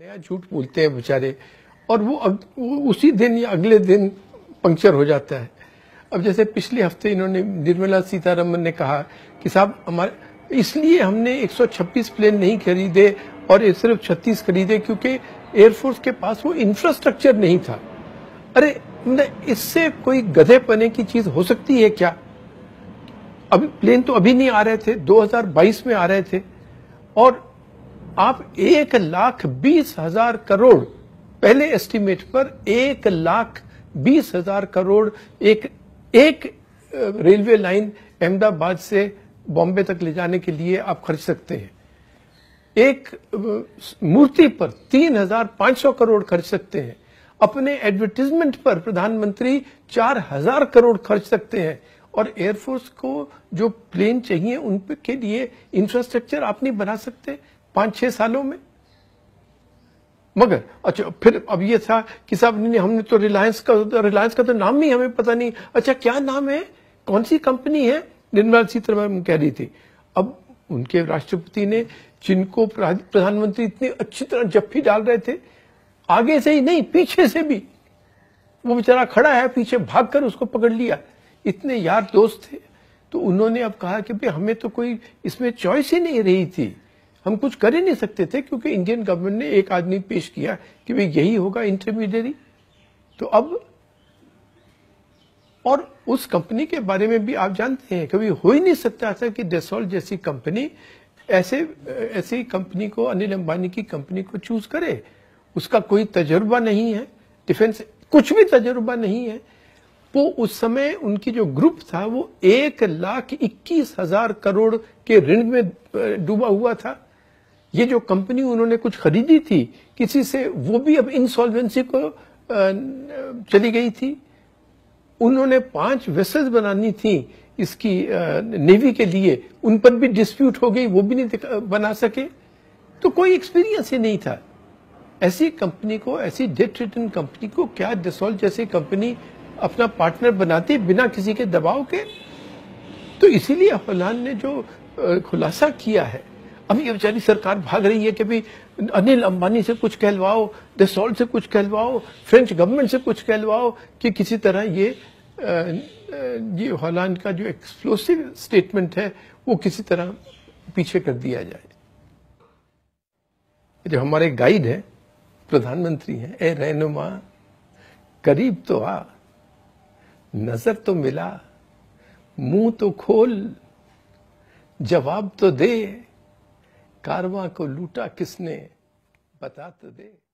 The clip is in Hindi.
नया झूठ बोलते हैं बेचारे और वो, अग, वो उसी दिन या अगले दिन पंक्चर हो जाता है अब जैसे पिछले हफ्ते इन्होंने निर्मला सीतारमन ने कहा कि साहब हमारे इसलिए हमने 126 प्लेन नहीं खरीदे और सिर्फ 36 खरीदे क्योंकि एयरफोर्स के पास वो इंफ्रास्ट्रक्चर नहीं था अरे इससे कोई गधे पने की चीज हो सकती है क्या अभी प्लेन तो अभी नहीं आ रहे थे 2022 में आ रहे थे और आप एक लाख बीस हजार करोड़ पहले एस्टीमेट पर एक लाख बीस हजार करोड़ एक एक रेलवे लाइन अहमदाबाद से बॉम्बे तक ले जाने के लिए आप खर्च सकते हैं एक मूर्ति पर तीन हजार पांच सौ करोड़ खर्च सकते हैं अपने एडवर्टीजमेंट पर प्रधानमंत्री चार हजार करोड़ खर्च सकते हैं और एयरफोर्स को जो प्लेन चाहिए उनके लिए इंफ्रास्ट्रक्चर आप नहीं बना सकते पांच छह सालों में मगर अच्छा फिर अब ये था कि साहब नहीं हमने तो रिलायंस का रिलायंस का तो नाम ही हमें पता नहीं अच्छा क्या नाम है कौन सी कंपनी है निर्मला सीतारमन कह रही थी अब उनके राष्ट्रपति ने जिनको प्रधानमंत्री इतनी अच्छी तरह जफ्फी डाल रहे थे आगे से ही नहीं पीछे से भी वो बेचारा खड़ा है पीछे भागकर उसको पकड़ लिया इतने यार दोस्त थे तो उन्होंने अब कहा कि भाई हमें तो कोई इसमें चॉइस ही नहीं रही थी हम कुछ कर ही नहीं सकते थे क्योंकि इंडियन गवर्नमेंट ने एक आदमी पेश किया कि भाई यही होगा इंटरमीडियरी तो अब और उस कंपनी के बारे में भी आप जानते हैं कभी हो ही नहीं सकता था कि डेसोल्ट जैसी कंपनी ऐसे ऐसी कंपनी को अनिल अंबानी की कंपनी को चूज करे उसका कोई तजुर्बा नहीं है डिफेंस कुछ भी तजुर्बा नहीं है वो तो उस समय उनकी जो ग्रुप था वो एक लाख इक्कीस हजार करोड़ के ऋण में डूबा हुआ था ये जो कंपनी उन्होंने कुछ खरीदी थी किसी से वो भी अब इंसॉल्वेंसी को चली गई थी उन्होंने पांच वेसल्स बनानी थी इसकी नेवी के लिए उन पर भी डिस्प्यूट हो गई वो भी नहीं बना सके तो कोई एक्सपीरियंस ही नहीं था ऐसी कंपनी को ऐसी डेट रिटर्न कंपनी को क्या डिसॉल्व जैसी कंपनी अपना पार्टनर बनाती बिना किसी के दबाव के तो इसीलिए अफलान ने जो खुलासा किया है अभी ये बेचारी सरकार भाग रही है कि भी अनिल अंबानी से कुछ कहलवाओ दसौल से कुछ कहलवाओ फ्रेंच गवर्नमेंट से कुछ कहलवाओ कि किसी तरह ये ये हॉलैंड का जो एक्सप्लोसिव स्टेटमेंट है वो किसी तरह पीछे कर दिया जाए जो हमारे गाइड हैं प्रधानमंत्री हैं ए रहनुमा करीब तो आ नजर तो मिला मुंह तो खोल जवाब तो दे कारवां को लूटा किसने बता तो दे